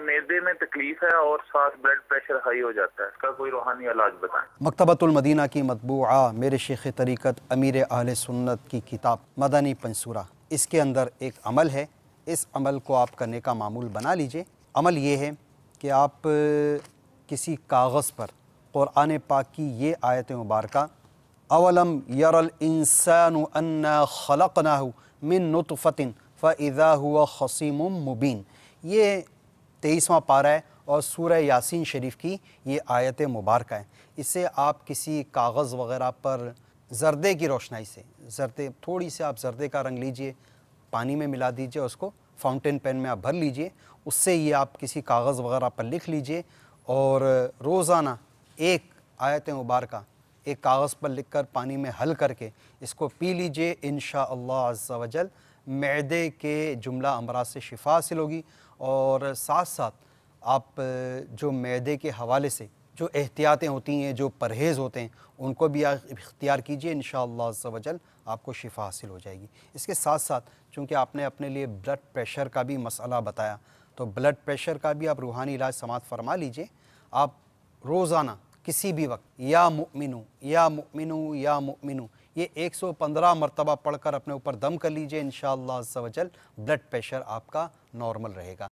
मेदे में तकलीफ है और साथ ब्लड प्रेशर हाई हो जाता है इसका कोई रूहानी इलाज बताएं मकतबतुलमदीना की मतबूआ मेरे शेख तरीक़त अमीर आल सुन्नत की किताब मदनी पंसूरा इसके अंदर एक अमल है इस अमल को आप करने का मामूल बना लीजिए अमल ये है कि आप किसी कागज़ पर क़ुरान पाक की ये आयत मुबारक अवलम यरल इंसान अन्ना खलक ना मिन नुतफ़तिन फ़ाहा हुआ खसीम मुबीन ये तेईसवां पारा है और सूर्य यासीन शरीफ की ये आयत मुबारक है इसे आप किसी कागज़ वगैरह पर ज़रदे की रोशनाई से ज़रदे थोड़ी से आप जरदे का रंग लीजिए पानी में मिला दीजिए उसको फाउंटेन पेन में आप भर लीजिए उससे ये आप किसी कागज़ वगैरह पर लिख लीजिए और रोज़ाना एक आयत मुबारक एक कागज़ पर लिख कर पानी में हल करके इसको पी लीजिए इन शाह मैदे के जुमला अमराज से शिफा हासिल होगी और साथ साथ आप जो मैदे के हवाले से जो एहतियातें होती हैं जो परहेज़ होते हैं उनको भी आप इख्तियार कीजिए इन शजल आपको शिफा हासिल हो जाएगी इसके साथ साथ चूँकि आपने अपने लिए ब्लड प्रेशर का भी मसला बताया तो ब्लड प्रेशर का भी आप रूहानी इलाज समात फरमा लीजिए आप रोज़ाना किसी भी वक्त या मुमिनु या मुमिन या मुमिन ये 115 मरतबा पढ़कर अपने ऊपर दम कर लीजिए इन शाह ब्लड प्रेशर आपका नॉर्मल रहेगा